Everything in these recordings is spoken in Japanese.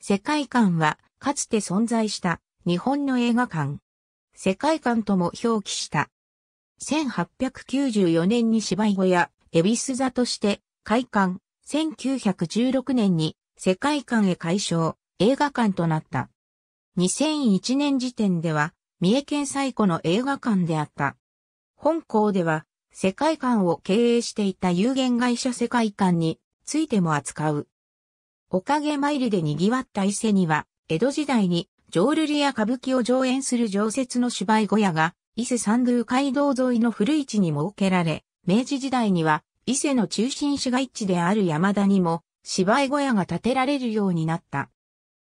世界観は、かつて存在した日本の映画館。世界観とも表記した。1894年に芝居小屋、恵比寿座として開館。1916年に世界観へ改称、映画館となった。2001年時点では、三重県最古の映画館であった。本校では、世界観を経営していた有限会社世界観についても扱う。おかげ参りで賑わった伊勢には、江戸時代に、浄瑠璃や歌舞伎を上演する常設の芝居小屋が、伊勢三宮街道沿いの古市に設けられ、明治時代には、伊勢の中心市街地である山田にも、芝居小屋が建てられるようになった。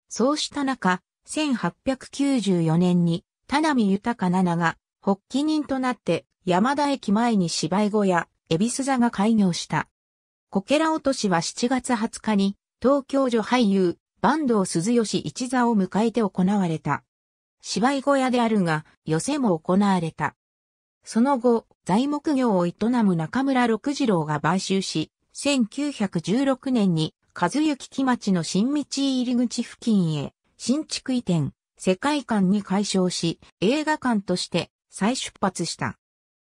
そうした中、1894年に、田波豊七が、発起人となって、山田駅前に芝居小屋、恵比寿座が開業した。こけら落としは7月20日に、東京女俳優、坂東鈴吉一座を迎えて行われた。芝居小屋であるが、寄席も行われた。その後、材木業を営む中村六次郎が買収し、1916年に、和幸木町の新道入り口付近へ、新築移転、世界観に改称し、映画館として再出発した。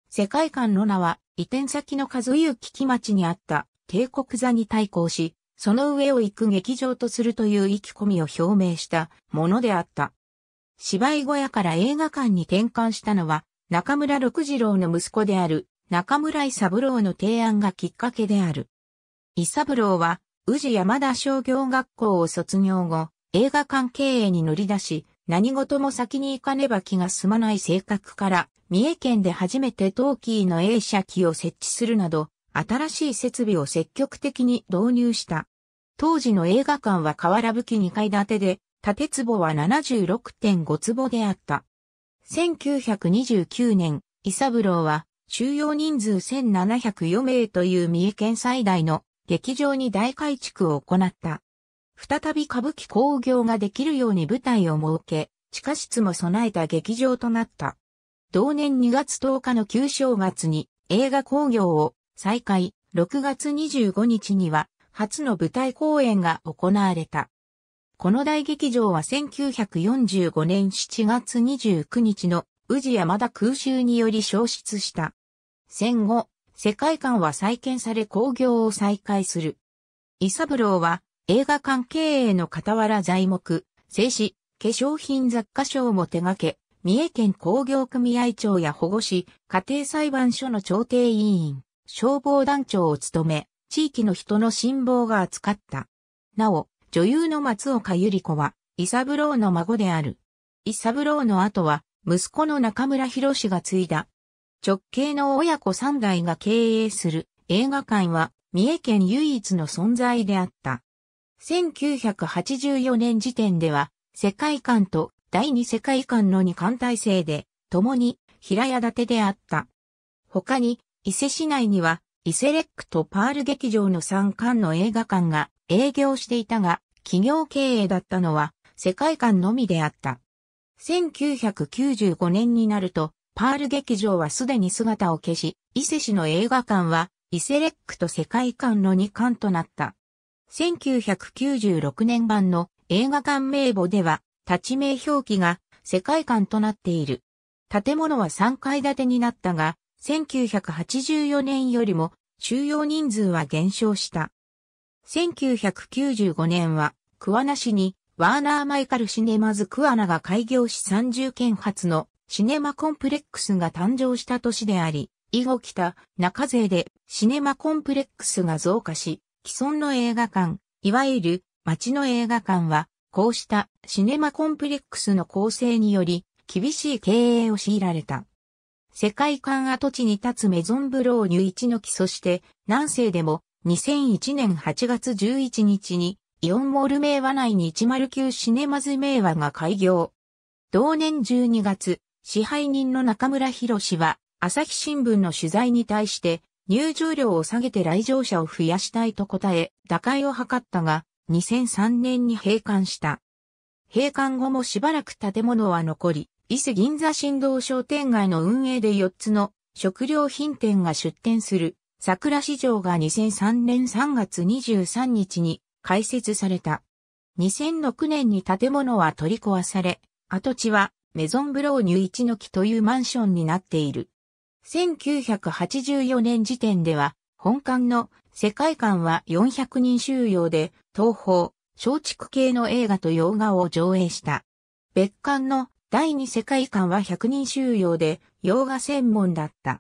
世界観の名は、移転先の和幸木町にあった帝国座に対抗し、その上を行く劇場とするという意気込みを表明したものであった。芝居小屋から映画館に転換したのは、中村六次郎の息子である中村伊三郎の提案がきっかけである。伊三郎は、宇治山田商業学校を卒業後、映画館経営に乗り出し、何事も先に行かねば気が済まない性格から、三重県で初めてトーキーの映写機を設置するなど、新しい設備を積極的に導入した。当時の映画館は河原吹き2階建てで、建坪は76.5坪であった。1929年、イサブローは収容人数1704名という三重県最大の劇場に大改築を行った。再び歌舞伎工業ができるように舞台を設け、地下室も備えた劇場となった。同年2月10日の旧正月に映画工業を再開、6月25日には初の舞台公演が行われた。この大劇場は1945年7月29日の宇治山田空襲により消失した。戦後、世界観は再建され興行を再開する。伊三郎は映画館経営の傍ら材木、製紙、化粧品雑貨賞も手掛け、三重県工業組合長や保護士、家庭裁判所の調停委員、消防団長を務め、地域の人の辛抱が厚かった。なお、女優の松岡由里子は、伊三郎の孫である。伊三郎の後は、息子の中村博士が継いだ。直系の親子三代が経営する映画館は、三重県唯一の存在であった。1984年時点では、世界観と第二世界観の二艦体制で、共に平屋建てであった。他に、伊勢市内には、伊勢レックとパール劇場の3館の映画館が営業していたが、企業経営だったのは世界観のみであった。1995年になると、パール劇場はすでに姿を消し、伊勢市の映画館は、伊勢レックと世界観の2館となった。1996年版の映画館名簿では、立ち名表記が世界観となっている。建物は3階建てになったが、1984年よりも収容人数は減少した。1995年は桑名市にワーナー・マイカル・シネマズ・桑名が開業し30県発のシネマコンプレックスが誕生した年であり、以後北中勢でシネマコンプレックスが増加し、既存の映画館、いわゆる街の映画館は、こうしたシネマコンプレックスの構成により、厳しい経営を強いられた。世界観跡地に立つメゾンブローニュ一の木そして、南西でも2001年8月11日にイオンモール名和内に109シネマズ名和が開業。同年12月、支配人の中村博氏は朝日新聞の取材に対して入場料を下げて来場者を増やしたいと答え、打開を図ったが、2003年に閉館した。閉館後もしばらく建物は残り、伊勢銀座新道商店街の運営で4つの食料品店が出店する桜市場が2003年3月23日に開設された。2006年に建物は取り壊され、跡地はメゾンブローニュ一の木というマンションになっている。1984年時点では、本館の世界観は400人収容で、東方、松竹系の映画と洋画を上映した。別館の第二世界観は100人収容で、洋画専門だった。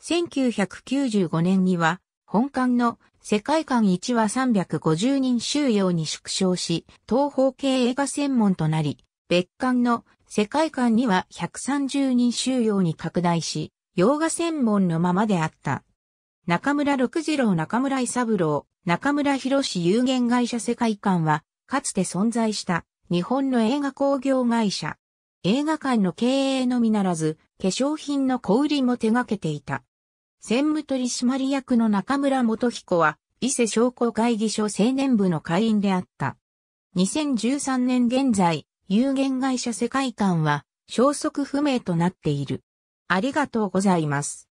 1995年には、本館の世界観1は350人収容に縮小し、東方系映画専門となり、別館の世界観2は130人収容に拡大し、洋画専門のままであった。中村六次郎中村伊三郎、中村博士有限会社世界観は、かつて存在した日本の映画工業会社、映画館の経営のみならず、化粧品の小売りも手掛けていた。専務取締役の中村元彦は、伊勢商工会議所青年部の会員であった。2013年現在、有限会社世界観は消息不明となっている。ありがとうございます。